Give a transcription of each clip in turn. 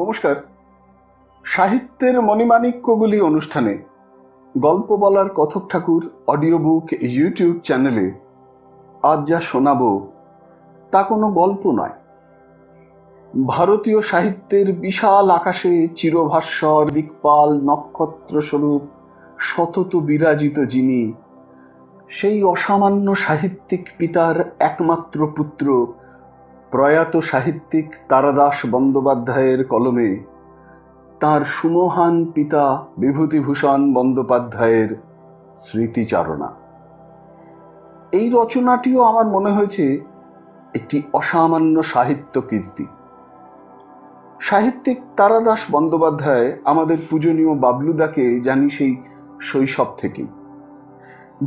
নমস্কার সাহিত্যের মণিমাণিক্যগুলি অনুষ্ঠানে গল্প বলার কথক ঠাকুর অডিও বুক ইউটিউব চ্যানেলে আজ যা শোনাব তা কোনো গল্প নয় ভারতীয় সাহিত্যের বিশাল আকাশে চিরভাস্বর দিকপাল নক্ষত্রস্বরূপ শতত বিরাজিত যিনি সেই অসামান্য সাহিত্যিক পিতার একমাত্র পুত্র প্রয়াত সাহিত্যিক তারাদাস বন্দ্যোপাধ্যায়ের কলমে তার সুমহান পিতা বিভূতিভূষণ বন্দ্যোপাধ্যায়ের স্মৃতিচারণা এই রচনাটিও আমার মনে হয়েছে একটি অসামান্য সাহিত্য কীর্তি সাহিত্যিক তারাদাস বন্দ্যোপাধ্যায় আমাদের পূজনীয় বাবলুদাকে জানি সেই শৈশব থেকেই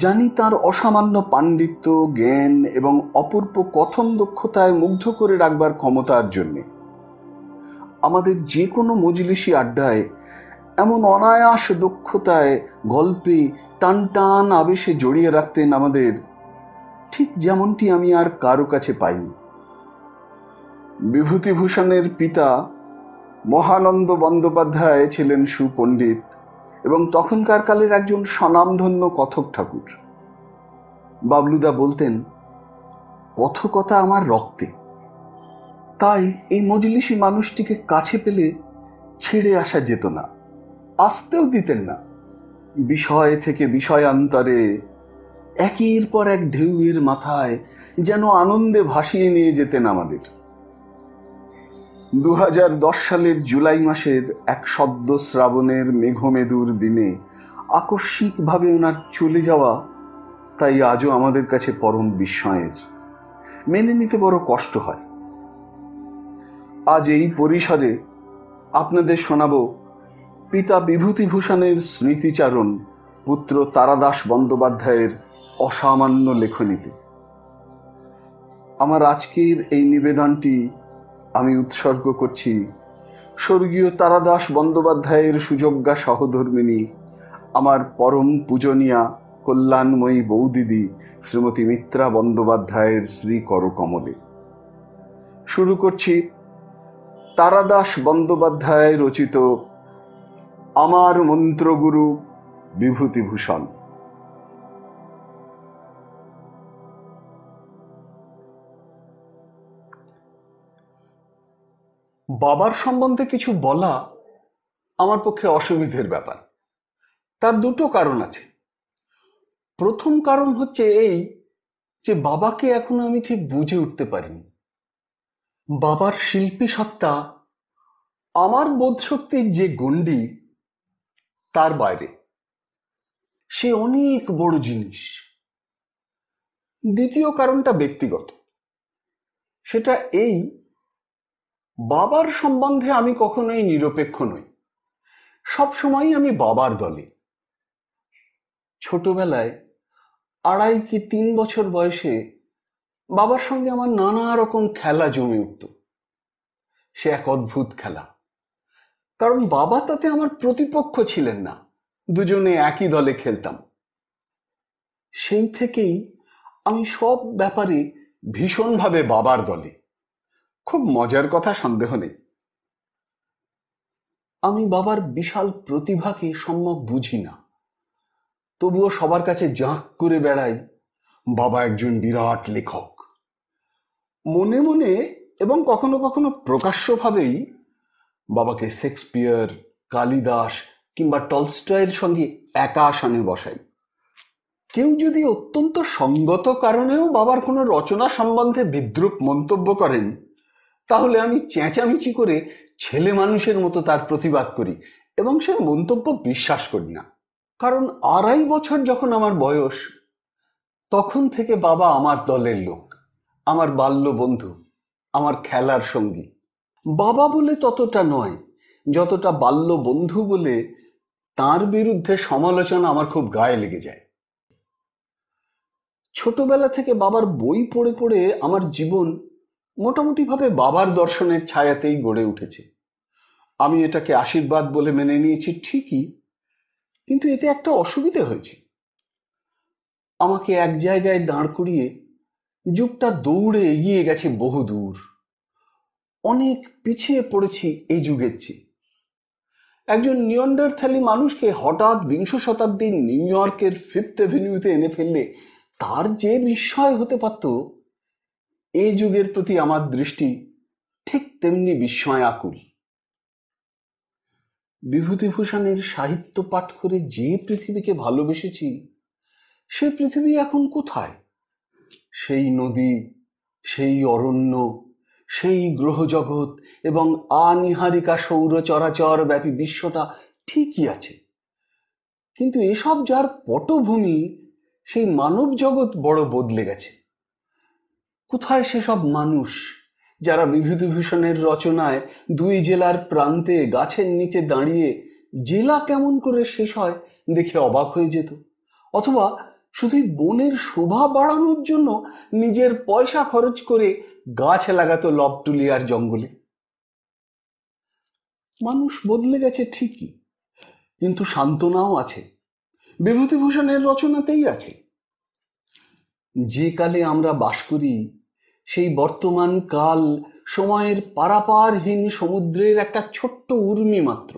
জানি তার অসামান্য পাণ্ডিত্য জ্ঞান এবং অপূর্ব কথন দক্ষতায় মুগ্ধ করে রাখবার ক্ষমতার জন্যে আমাদের যে কোনো মজলিশি আড্ডায় এমন অনায়াস দক্ষতায় গল্পে টান টান আবেশে জড়িয়ে রাখতেন আমাদের ঠিক যেমনটি আমি আর কারো কাছে পাইনি বিভূতিভূষণের পিতা মহানন্দ বন্দ্যোপাধ্যায় ছিলেন সুপণ্ডিত এবং তখনকার কালের একজন স্বনামধন্য কথক ঠাকুর বাবলুদা বলতেন কথকতা আমার রক্তে তাই এই মজলিসি মানুষটিকে কাছে পেলে ছেড়ে আসা যেত না আসতেও দিতেন না বিষয় থেকে বিষয়ান্তরে একের পর এক ঢেউয়ের মাথায় যেন আনন্দে ভাসিয়ে নিয়ে যেতেন আমাদের দু সালের জুলাই মাসের এক সদ্য শ্রাবণের মেঘমেদুর দিনে আকস্মিকভাবে ওনার চলে যাওয়া তাই আজও আমাদের কাছে পরম বিস্ময়ের মেনে নিতে বড় কষ্ট হয় আজ এই পরিসরে আপনাদের শোনাব পিতা বিভূতিভূষণের স্মৃতিচারণ পুত্র তারাদাস বন্দ্যোপাধ্যায়ের অসামান্য লেখনীতে আমার আজকের এই নিবেদনটি আমি উৎসর্গ করছি স্বর্গীয় তারাদাস বন্দ্যোপাধ্যায়ের সুযোগ্যা সহধর্মিনী আমার পরম পূজনীয়া কল্যাণময়ী বৌদিদি শ্রীমতী মিত্রা বন্দ্যোপাধ্যায়ের শ্রী করকমলে শুরু করছি তারাদাস বন্দ্যোপাধ্যায় রচিত আমার মন্ত্রগুরু বিভূতিভূষণ বাবার সম্বন্ধে কিছু বলা আমার পক্ষে অসুবিধের ব্যাপার তার দুটো কারণ আছে প্রথম কারণ হচ্ছে এই যে বাবাকে এখনো আমি ঠিক বুঝে উঠতে পারিনি বাবার শিল্পী সত্তা আমার বোধশক্তির যে গণ্ডি তার বাইরে সে অনেক বড় জিনিস দ্বিতীয় কারণটা ব্যক্তিগত সেটা এই বাবার সম্বন্ধে আমি কখনোই নিরপেক্ষ নই সবসময়ই আমি বাবার দলে ছোটবেলায় আড়াই কি তিন বছর বয়সে বাবার সঙ্গে আমার নানা রকম খেলা জমে উঠত সে এক অদ্ভুত খেলা কারণ বাবা তাতে আমার প্রতিপক্ষ ছিলেন না দুজনে একই দলে খেলতাম সেই থেকেই আমি সব ব্যাপারে ভীষণভাবে বাবার দলে খুব মজার কথা সন্দেহ নেই আমি বাবার বিশাল প্রতিভাকে সম্যক বুঝি না তবুও সবার কাছে জাঁক করে বেড়াই বাবা একজন বিরাট লেখক মনে মনে এবং কখনো কখনো প্রকাশ্যভাবেই বাবাকে শেক্সপিয়ার কালিদাস কিংবা টলস্টয়ের সঙ্গে একা আসনে বসাই কেউ যদি অত্যন্ত সঙ্গত কারণেও বাবার কোনো রচনা সম্বন্ধে বিদ্রুপ মন্তব্য করেন তাহলে আমি চেঁচামেচি করে ছেলে মানুষের মতো তার প্রতিবাদ করি এবং সে মন্তব্য বিশ্বাস করি না কারণ আড়াই বছর যখন আমার বয়স তখন থেকে বাবা আমার দলের লোক আমার বাল্য বন্ধু আমার খেলার সঙ্গী বাবা বলে ততটা নয় যতটা বাল্য বন্ধু বলে তার বিরুদ্ধে সমালোচনা আমার খুব গায়ে লেগে যায় ছোটবেলা থেকে বাবার বই পড়ে পড়ে আমার জীবন মোটামুটিভাবে বাবার দর্শনের ছায়াতেই গড়ে উঠেছে আমি এটাকে আশীর্বাদ বলে মেনে নিয়েছি ঠিকই কিন্তু এতে একটা অসুবিধে হয়েছে আমাকে এক জায়গায় দাঁড় করিয়ে যুগটা দৌড়ে এগিয়ে গেছে বহু দূর অনেক পিছিয়ে পড়েছি এই যুগের চেয়ে একজন নিয়ন্ডার থ্যালি মানুষকে হঠাৎ বিংশ শতাব্দীর নিউ ইয়র্কের ফিফথ এভিনিউতে এনে ফেললে তার যে বিস্ময় হতে পারত এই যুগের প্রতি আমার দৃষ্টি ঠিক তেমনি বিস্ময় আকুল বিভূতিভূষণের সাহিত্য পাঠ করে যে পৃথিবীকে ভালোবেসেছি সে পৃথিবী এখন কোথায় সেই নদী সেই অরণ্য সেই গ্রহজগৎ এবং আনিহারিকা সৌর চরাচর ব্যাপী বিশ্বটা ঠিকই আছে কিন্তু এসব যার পটভূমি সেই মানব জগৎ বড় বদলে গেছে কোথায় সেসব মানুষ যারা বিভূতিভূষণের রচনায় দুই জেলার প্রান্তে গাছের নিচে দাঁড়িয়ে জেলা কেমন করে শেষ হয় দেখে অবাক হয়ে যেত অথবা শুধুই বনের শোভা বাড়ানোর জন্য নিজের পয়সা খরচ করে গাছ লাগাতো লবটুলিয়ার জঙ্গলে মানুষ বদলে গেছে ঠিকই কিন্তু সান্ত্বনাও আছে বিভূতিভূষণের রচনাতেই আছে যে কালে আমরা বাস করি সেই বর্তমান কাল সময়ের পারাপারহীন সমুদ্রের একটা ছোট্ট উর্মি মাত্র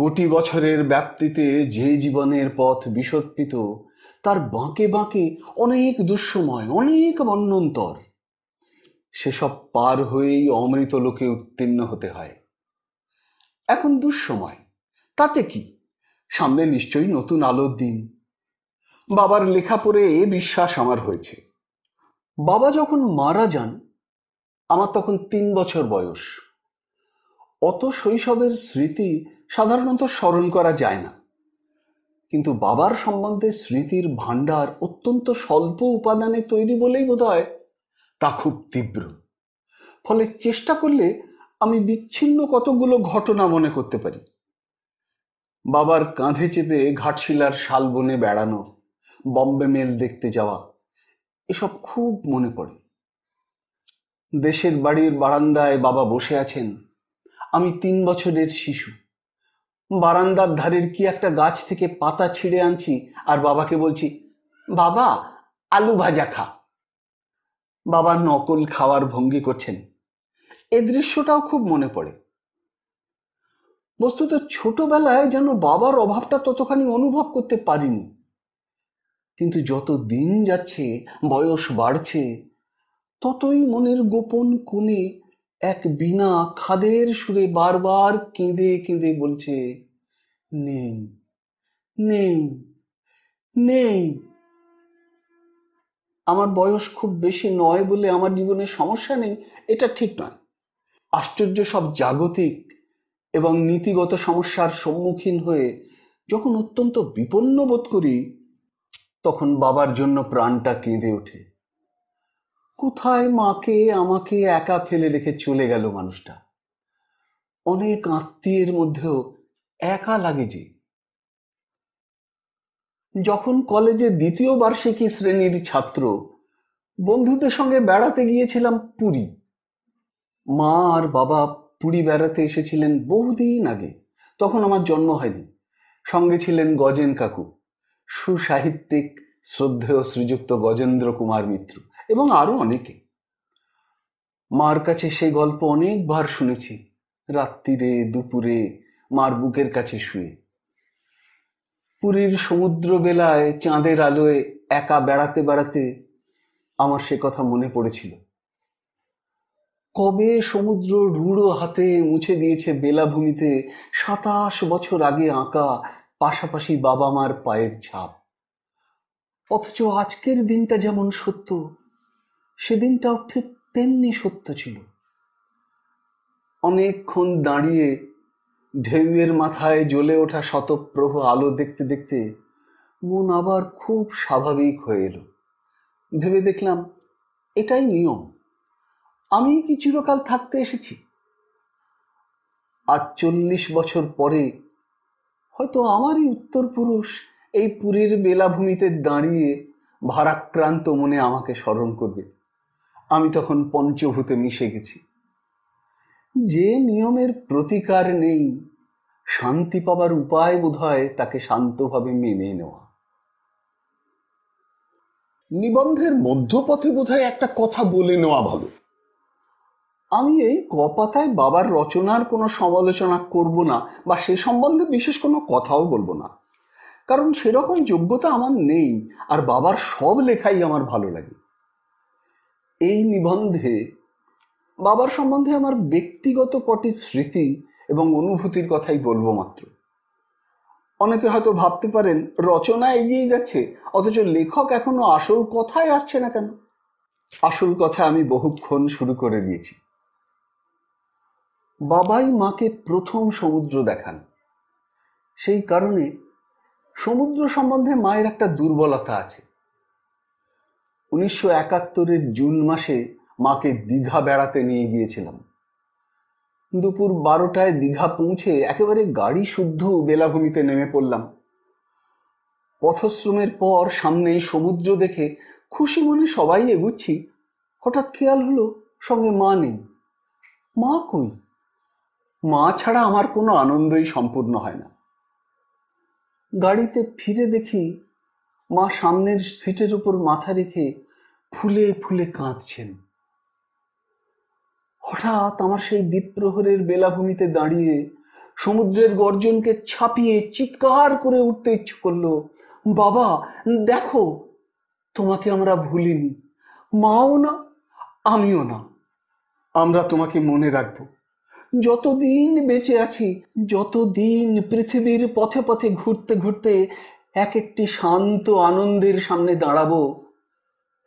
কোটি বছরের ব্যাপ্তিতে যে জীবনের পথ বিসর্পিত তার বাঁকে বাঁকে অনেক দুঃসময় অনেক বন্যন্তর সেসব পার হয়েই অমৃত লোকে উত্তীর্ণ হতে হয় এখন দুঃসময় তাতে কি সামনে নিশ্চয়ই নতুন আলোর দিন বাবার লেখা পড়ে এ বিশ্বাস আমার হয়েছে বাবা যখন মারা যান আমার তখন তিন বছর বয়স অত শৈশবের স্মৃতি সাধারণত স্মরণ করা যায় না কিন্তু বাবার সম্বন্ধে স্মৃতির ভাণ্ডার অত্যন্ত স্বল্প উপাদানে তৈরি বলেই বোধ হয় তা খুব তীব্র ফলে চেষ্টা করলে আমি বিচ্ছিন্ন কতগুলো ঘটনা মনে করতে পারি বাবার কাঁধে চেপে ঘাটশিলার শালবনে বেড়ানো বম্বে মেল দেখতে যাওয়া এসব খুব মনে পড়ে দেশের বাড়ির বারান্দায় বাবা বসে আছেন আমি তিন বছরের শিশু বারান্দার ধারের কি একটা গাছ থেকে পাতা ছিঁড়ে আনছি আর বাবাকে বলছি বাবা আলু ভাজা খা বাবা নকল খাওয়ার ভঙ্গি করছেন এ দৃশ্যটাও খুব মনে পড়ে বস্তুত ছোটবেলায় যেন বাবার অভাবটা ততখানি অনুভব করতে পারিনি কিন্তু যত দিন যাচ্ছে বয়স বাড়ছে ততই মনের গোপন কোণে এক বিনা খাদের সুরে বারবার কেঁদে কেঁদে বলছে নেই নেই নেই আমার বয়স খুব বেশি নয় বলে আমার জীবনে সমস্যা নেই এটা ঠিক নয় আশ্চর্য সব জাগতিক এবং নীতিগত সমস্যার সম্মুখীন হয়ে যখন অত্যন্ত বিপন্ন বোধ করি তখন বাবার জন্য প্রাণটা কেঁদে ওঠে কোথায় মাকে আমাকে একা ফেলে রেখে চলে গেল মানুষটা অনেক আত্মীয়ের মধ্যেও একা লাগে যে যখন কলেজে দ্বিতীয় বার্ষিকী শ্রেণীর ছাত্র বন্ধুদের সঙ্গে বেড়াতে গিয়েছিলাম পুরী মা আর বাবা পুরী বেড়াতে এসেছিলেন বহুদিন আগে তখন আমার জন্ম হয়নি সঙ্গে ছিলেন গজেন কাকু সুসাহিত্যিক শ্রদ্ধেয় শ্রীযুক্ত গজেন্দ্র কুমার মিত্র এবং আরও অনেকে মার কাছে সেই গল্প অনেকবার শুনেছি রাত্রিরে দুপুরে মার বুকের কাছে শুয়ে পুরীর সমুদ্র বেলায় চাঁদের আলোয় একা বেড়াতে বেড়াতে আমার সে কথা মনে পড়েছিল কবে সমুদ্র রুড়ো হাতে মুছে দিয়েছে বেলাভূমিতে সাতাশ বছর আগে আঁকা পাশাপাশি বাবা মার পায়ের ছাপ অথচ আজকের দিনটা যেমন সত্য সেদিনটাও ঠিক তেমনি সত্য ছিল অনেকক্ষণ দাঁড়িয়ে ঢেউয়ের মাথায় জ্বলে ওঠা শতপ্রভ আলো দেখতে দেখতে মন আবার খুব স্বাভাবিক হয়ে এলো ভেবে দেখলাম এটাই নিয়ম আমি কি চিরকাল থাকতে এসেছি আটচল্লিশ বছর পরে হয়তো আমারই উত্তর পুরুষ এই পুরীর বেলাভূমিতে দাঁড়িয়ে ভারাক্রান্ত মনে আমাকে স্মরণ করবে আমি তখন পঞ্চভূতে মিশে গেছি যে নিয়মের প্রতিকার নেই শান্তি পাবার উপায় বোধ হয় তাকে শান্তভাবে মেনে নেওয়া নিবন্ধের মধ্যপথে বোধ একটা কথা বলে নেওয়া ভালো আমি এই কপাতায় বাবার রচনার কোনো সমালোচনা করব না বা সে সম্বন্ধে বিশেষ কোনো কথাও বলবো না কারণ সেরকম যোগ্যতা আমার নেই আর বাবার সব লেখাই আমার ভালো লাগে এই নিবন্ধে বাবার সম্বন্ধে আমার ব্যক্তিগত কটি স্মৃতি এবং অনুভূতির কথাই বলবো মাত্র অনেকে হয়তো ভাবতে পারেন রচনা এগিয়ে যাচ্ছে অথচ লেখক এখনো আসল কথায় আসছে না কেন আসল কথা আমি বহুক্ষণ শুরু করে দিয়েছি বাবাই মাকে প্রথম সমুদ্র দেখান সেই কারণে সমুদ্র সম্বন্ধে মায়ের একটা দুর্বলতা আছে উনিশশো একাত্তরের জুন মাসে মাকে দীঘা বেড়াতে নিয়ে গিয়েছিলাম দুপুর বারোটায় দীঘা পৌঁছে একেবারে গাড়ি শুদ্ধ বেলাভূমিতে নেমে পড়লাম পথশ্রমের পর সামনেই সমুদ্র দেখে খুশি মনে সবাই এগুচ্ছি হঠাৎ খেয়াল হলো সঙ্গে মা নেই মা কই মা ছাড়া আমার কোনো আনন্দই সম্পূর্ণ হয় না গাড়িতে ফিরে দেখি মা সামনের সিটের উপর মাথা রেখে ফুলে ফুলে কাঁদছেন হঠাৎ আমার সেই দ্বীপ্রহরের বেলাভূমিতে দাঁড়িয়ে সমুদ্রের গর্জনকে ছাপিয়ে চিৎকার করে উঠতে ইচ্ছে করলো বাবা দেখো তোমাকে আমরা ভুলিনি মাও না আমিও না আমরা তোমাকে মনে রাখবো যতদিন বেঁচে আছি যতদিন পৃথিবীর পথে পথে ঘুরতে ঘুরতে এক একটি শান্ত আনন্দের সামনে দাঁড়াবো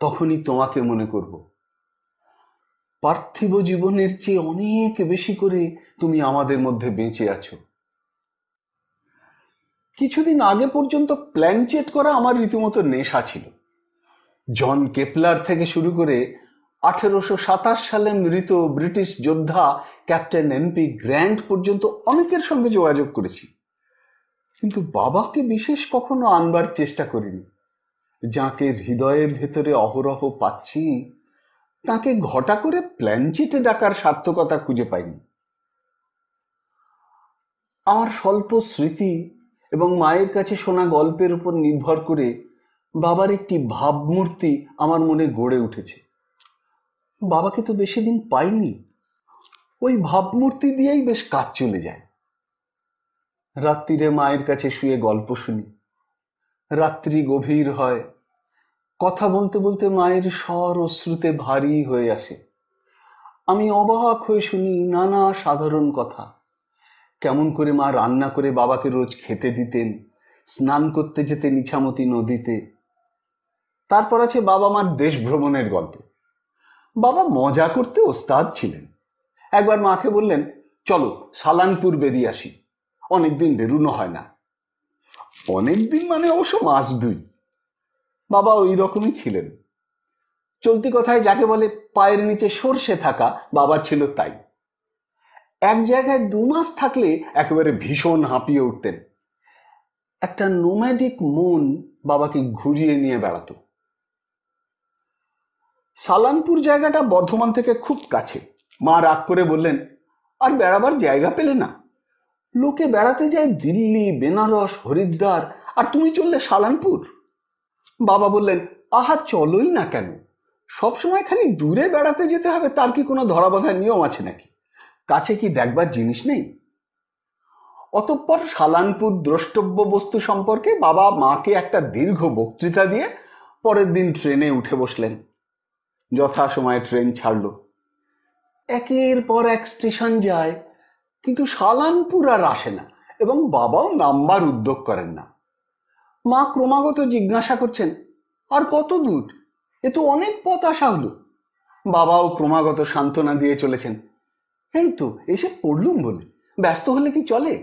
তখনই তোমাকে মনে করব পার্থিব জীবনের চেয়ে অনেক বেশি করে তুমি আমাদের মধ্যে বেঁচে আছো কিছুদিন আগে পর্যন্ত প্ল্যানচেট করা আমার রীতিমতো নেশা ছিল জন কেপলার থেকে শুরু করে আঠেরোশো সালে মৃত ব্রিটিশ যোদ্ধা ক্যাপ্টেন এমপি গ্র্যান্ড পর্যন্ত অনেকের সঙ্গে যোগাযোগ করেছি কিন্তু বাবাকে বিশেষ কখনো আনবার চেষ্টা করিনি যাকে হৃদয়ের ভেতরে অহরহ পাচ্ছি তাকে ঘটা করে প্ল্যানচিটে ডাকার সার্থকতা খুঁজে পাইনি আমার স্বল্প স্মৃতি এবং মায়ের কাছে শোনা গল্পের উপর নির্ভর করে বাবার একটি ভাবমূর্তি আমার মনে গড়ে উঠেছে বাবাকে তো বেশি দিন পাইনি ওই ভাবমূর্তি দিয়েই বেশ কাজ চলে যায় রাত্রিরে মায়ের কাছে শুয়ে গল্প শুনি রাত্রি গভীর হয় কথা বলতে বলতে মায়ের স্বর অশ্রুতে ভারী হয়ে আসে আমি অবাক হয়ে শুনি নানা সাধারণ কথা কেমন করে মা রান্না করে বাবাকে রোজ খেতে দিতেন স্নান করতে যেতে নিছামতি নদীতে তারপর আছে বাবা মার দেশ ভ্রমণের গল্প বাবা মজা করতে ওস্তাদ ছিলেন একবার মাকে বললেন চলো সালানপুর বেরিয়ে আসি অনেকদিন বেরুনো হয় না অনেকদিন মানে অবশ্য মাস দুই বাবা ওই রকমই ছিলেন চলতি কথায় যাকে বলে পায়ের নিচে সর্ষে থাকা বাবার ছিল তাই এক জায়গায় দু মাস থাকলে একেবারে ভীষণ হাঁপিয়ে উঠতেন একটা নোম্যাডিক মন বাবাকে ঘুরিয়ে নিয়ে বেড়াতো সালানপুর জায়গাটা বর্ধমান থেকে খুব কাছে মা রাগ করে বললেন আর বেড়াবার জায়গা পেলে না লোকে বেড়াতে যায় দিল্লি বেনারস হরিদ্বার আর তুমি চললে সালানপুর বাবা বললেন আহা চলোই না কেন সবসময় খালি দূরে বেড়াতে যেতে হবে তার কি কোনো ধরাবাধা নিয়ম আছে নাকি কাছে কি দেখবার জিনিস নেই অতঃপর সালানপুর দ্রষ্টব্য বস্তু সম্পর্কে বাবা মাকে একটা দীর্ঘ বক্তৃতা দিয়ে পরের দিন ট্রেনে উঠে বসলেন যথাসময়ে ট্রেন ছাড়ল একের পর এক স্টেশন যায় কিন্তু সালানপুর আর আসে না এবং বাবাও নাম্বার উদ্যোগ করেন না মা ক্রমাগত জিজ্ঞাসা করছেন আর কত দূর এ তো অনেক পথ আসা হলো বাবাও ক্রমাগত সান্ত্বনা দিয়ে চলেছেন এই তো এসে পড়লুম বলে ব্যস্ত হলে কি চলে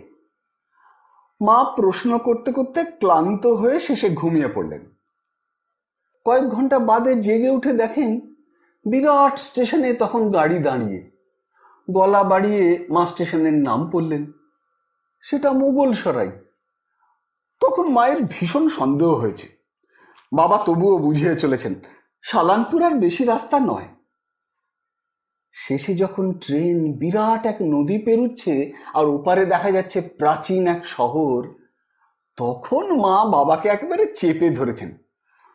মা প্রশ্ন করতে করতে ক্লান্ত হয়ে শেষে ঘুমিয়ে পড়লেন কয়েক ঘন্টা বাদে জেগে উঠে দেখেন বিরাট স্টেশনে তখন গাড়ি দাঁড়িয়ে গলা বাড়িয়ে মা স্টেশনের নাম পড়লেন সেটা মোগল সরাই তখন মায়ের ভীষণ সন্দেহ হয়েছে বাবা তবুও বুঝিয়ে চলেছেন সালানপুর আর বেশি রাস্তা নয় শেষে যখন ট্রেন বিরাট এক নদী পেরুচ্ছে আর ওপারে দেখা যাচ্ছে প্রাচীন এক শহর তখন মা বাবাকে একেবারে চেপে ধরেছেন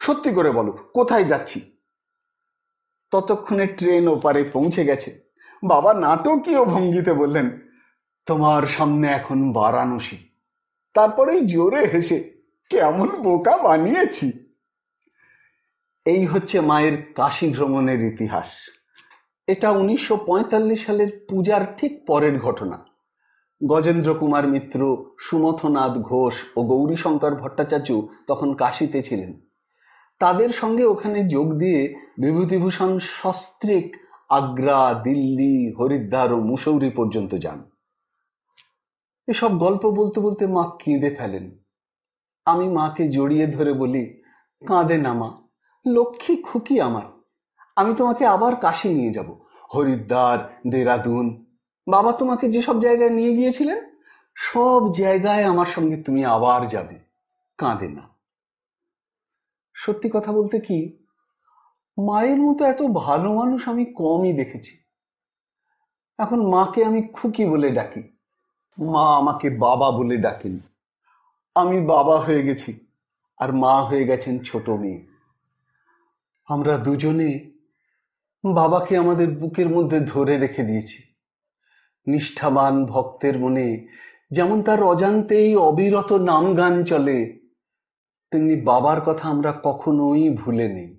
সত্যি করে বলো কোথায় যাচ্ছি ততক্ষণে ট্রেন ওপারে পৌঁছে গেছে বাবা নাটকীয় ভঙ্গিতে বললেন তোমার সামনে এখন বারাণসী তারপরেই জোরে হেসে কেমন বোকা বানিয়েছি এই হচ্ছে মায়ের কাশী ভ্রমণের ইতিহাস এটা উনিশশো সালের পূজার ঠিক পরের ঘটনা গজেন্দ্র কুমার মিত্র সুমথনাথ ঘোষ ও গৌরীশঙ্কর ভট্টাচার্য তখন কাশীতে ছিলেন তাদের সঙ্গে ওখানে যোগ দিয়ে বিভূতিভূষণ সস্ত্রিক আগ্রা দিল্লি হরিদ্বার ও মুসৌরি পর্যন্ত যান এসব গল্প বলতে বলতে মা কেঁদে ফেলেন আমি মাকে জড়িয়ে ধরে বলি কাঁদে না মা লক্ষ্মী খুকি আমার আমি তোমাকে আবার কাশি নিয়ে যাব হরিদ্বার দেরাদুন বাবা তোমাকে যেসব জায়গায় নিয়ে গিয়েছিলেন সব জায়গায় আমার সঙ্গে তুমি আবার যাবে কাঁদে না সত্যি কথা বলতে কি মায়ের মতো এত ভালো মানুষ আমি কমই দেখেছি এখন মাকে আমি খুকি বলে ডাকি মা আমাকে বাবা বলে ডাকেন আমি বাবা হয়ে গেছি আর মা হয়ে গেছেন ছোট মেয়ে আমরা দুজনে বাবাকে আমাদের বুকের মধ্যে ধরে রেখে দিয়েছি নিষ্ঠাবান ভক্তের মনে যেমন তার অজান্তেই অবিরত নাম গান চলে তেমনি বাবার কথা আমরা কখনোই ভুলে নেই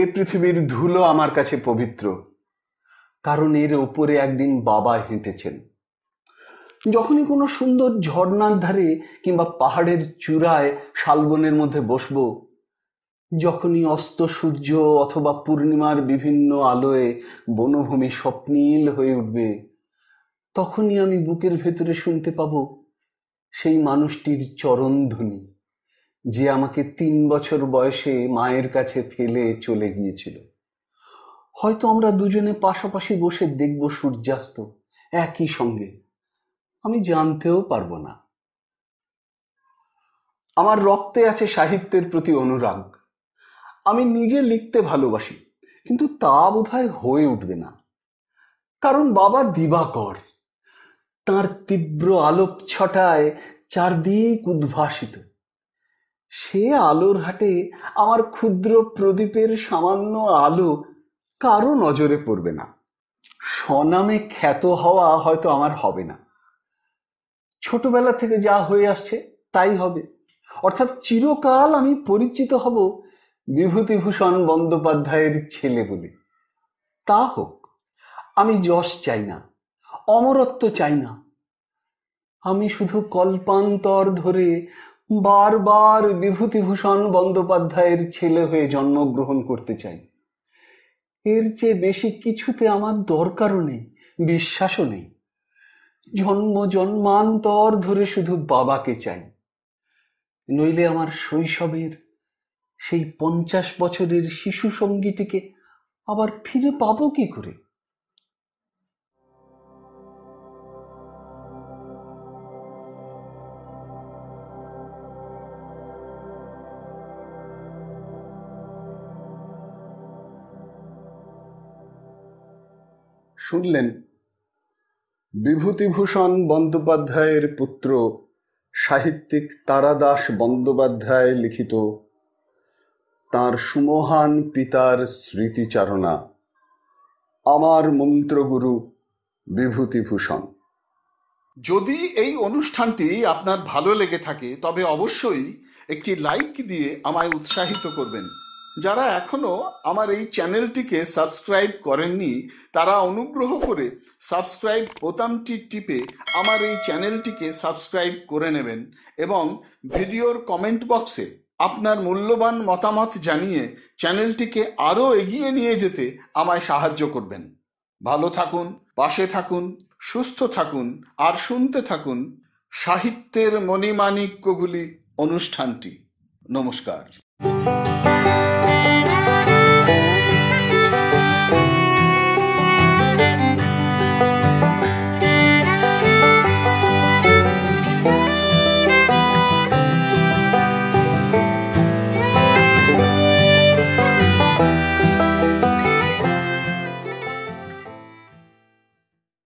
এ পৃথিবীর ধুলো আমার কাছে পবিত্র কারণ এর ওপরে একদিন বাবা হেঁটেছেন যখনই কোনো সুন্দর ঝর্নার ধারে কিংবা পাহাড়ের চূড়ায় শালবনের মধ্যে বসবো যখনই অস্ত সূর্য অথবা পূর্ণিমার বিভিন্ন আলোয় বনভূমি স্বপ্নীল হয়ে উঠবে তখনই আমি বুকের ভেতরে শুনতে পাবো সেই মানুষটির চরণধ্বনি যে আমাকে তিন বছর বয়সে মায়ের কাছে ফেলে চলে গিয়েছিল হয়তো আমরা দুজনে পাশাপাশি বসে দেখব সূর্যাস্ত একই সঙ্গে আমি জানতেও পারবো না আমার রক্তে আছে সাহিত্যের প্রতি অনুরাগ আমি নিজে লিখতে ভালোবাসি কিন্তু তা বোধ হয়ে উঠবে না কারণ বাবা দিবাকর তার তীব্র আলোক ছটায় চারদিক উদ্ভাসিত সে আলোর হাটে আমার ক্ষুদ্র প্রদীপের সামান্য আলো কারো নজরে পড়বে না স্বনামে খ্যাত হওয়া হয়তো আমার হবে না ছোটবেলা থেকে যা হয়ে আসছে তাই হবে অর্থাৎ চিরকাল আমি পরিচিত হব বিভূতিভূষণ বন্দ্যোপাধ্যায়ের ছেলে বলে তা হোক আমি যশ চাই না অমরত্ব চাই না আমি শুধু কল্পান্তর ধরে বারবার বিভূতিভূষণ বন্দ্যোপাধ্যায়ের ছেলে হয়ে জন্মগ্রহণ করতে চাই এর চেয়ে বেশি কিছুতে আমার দরকারও নেই বিশ্বাসও নেই জন্ম জন্মান্তর ধরে শুধু বাবাকে চাই নইলে আমার শৈশবের সেই পঞ্চাশ বছরের শিশু সঙ্গীটিকে আবার ফিরে পাবো কি করে শুনলেন বিভূতিভূষণ বন্দ্যোপাধ্যায়ের পুত্র সাহিত্যিক তারাদাস বন্দ্যোপাধ্যায় লিখিত তার সুমহান পিতার স্মৃতিচারণা আমার মন্ত্রগুরু বিভূতিভূষণ যদি এই অনুষ্ঠানটি আপনার ভালো লেগে থাকে তবে অবশ্যই একটি লাইক দিয়ে আমায় উৎসাহিত করবেন যারা এখনও আমার এই চ্যানেলটিকে সাবস্ক্রাইব করেননি তারা অনুগ্রহ করে সাবস্ক্রাইব বোতামটি টিপে আমার এই চ্যানেলটিকে সাবস্ক্রাইব করে নেবেন এবং ভিডিওর কমেন্ট বক্সে আপনার মূল্যবান মতামত জানিয়ে চ্যানেলটিকে আরও এগিয়ে নিয়ে যেতে আমায় সাহায্য করবেন ভালো থাকুন পাশে থাকুন সুস্থ থাকুন আর শুনতে থাকুন সাহিত্যের মণিমাণিক্যগুলি অনুষ্ঠানটি নমস্কার